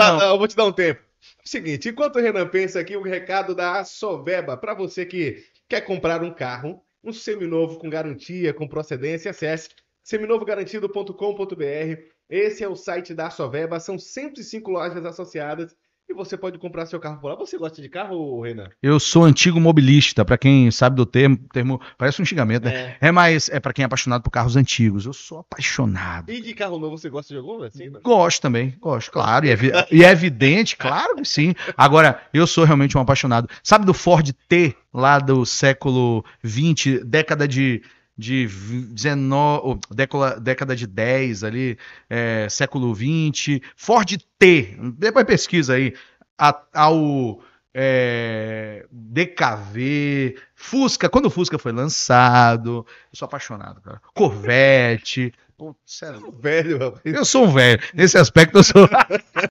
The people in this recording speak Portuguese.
Tá, não. eu vou te dar um tempo. É seguinte, enquanto o Renan pensa aqui, um recado da Soveba para você que quer comprar um carro, um seminovo com garantia, com procedência, acesse seminovogarantido.com.br. Esse é o site da Soveba, são 105 lojas associadas e você pode comprar seu carro por lá. Você gosta de carro, Renan? Eu sou antigo mobilista, para quem sabe do termo, termo, parece um xingamento, né? É, é é para quem é apaixonado por carros antigos. Eu sou apaixonado. E de carro novo você gosta de algum assim? Não? Gosto também, gosto, claro, e é, e é evidente, claro que sim. Agora, eu sou realmente um apaixonado. Sabe do Ford T lá do século 20, década de de 19, década de 10 ali, é, século 20. Ford T, depois pesquisa aí, ao é, DKV, Fusca, quando o Fusca foi lançado, eu sou apaixonado, cara. Corvette. Putz, é... velho, Eu sou um velho. Nesse aspecto eu sou.